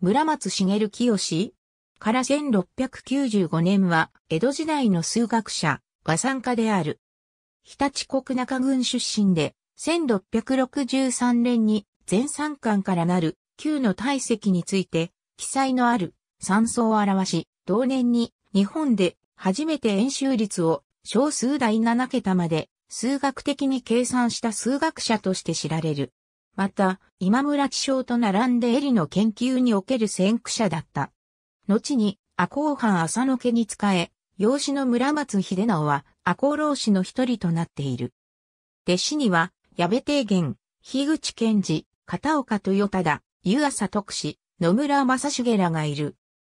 村松茂清から1695年は、江戸時代の数学者、和算家である。日立国中郡出身で、1663年に全三巻からなる旧の体積について、記載のある三層を表し、同年に日本で初めて演習率を小数第7桁まで数学的に計算した数学者として知られる。また、今村気象と並んでエリの研究における先駆者だった。後に、赤後藩浅野家に仕え、養子の村松秀直は赤老子の一人となっている。弟子には、矢部提言、樋口賢治、片岡豊忠、湯浅徳氏、野村正重らがいる。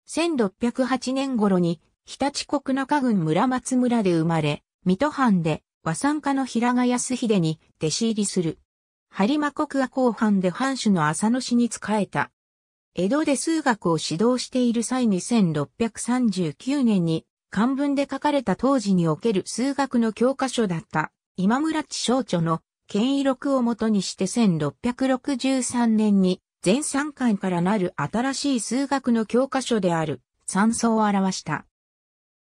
1608年頃に、日立国中郡村松村で生まれ、水戸藩で和三家の平賀康秀に弟子入りする。播磨国は後半で藩主の浅野氏に仕えた。江戸で数学を指導している際に1639年に漢文で書かれた当時における数学の教科書だった今村地少著の権威録をもとにして1663年に全3巻からなる新しい数学の教科書である三層を表した。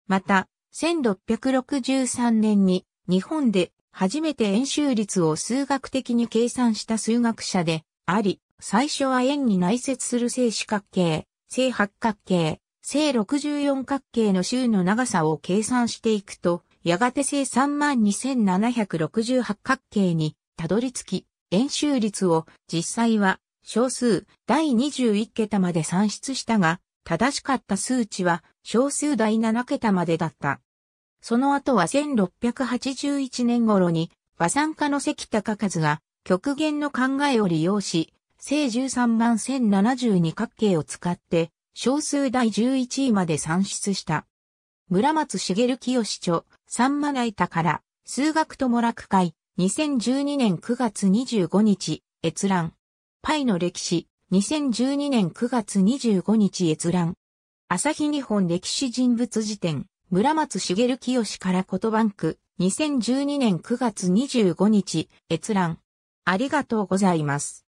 また、1663年に日本で初めて円周率を数学的に計算した数学者であり、最初は円に内接する正四角形、正八角形、正六十四角形の周の長さを計算していくと、やがて正三万二千七百六十八角形にたどり着き、円周率を実際は小数第21桁まで算出したが、正しかった数値は小数第7桁までだった。その後は1681年頃に、和産家の関高和が極限の考えを利用し、正13万1072角形を使って、小数第11位まで算出した。村松茂清著、三万内宝、数学とも楽会、2012年9月25日、閲覧。パイの歴史、2012年9月25日閲覧。朝日日本歴史人物辞典。村松茂清から言葉ンク、2012年9月25日、閲覧。ありがとうございます。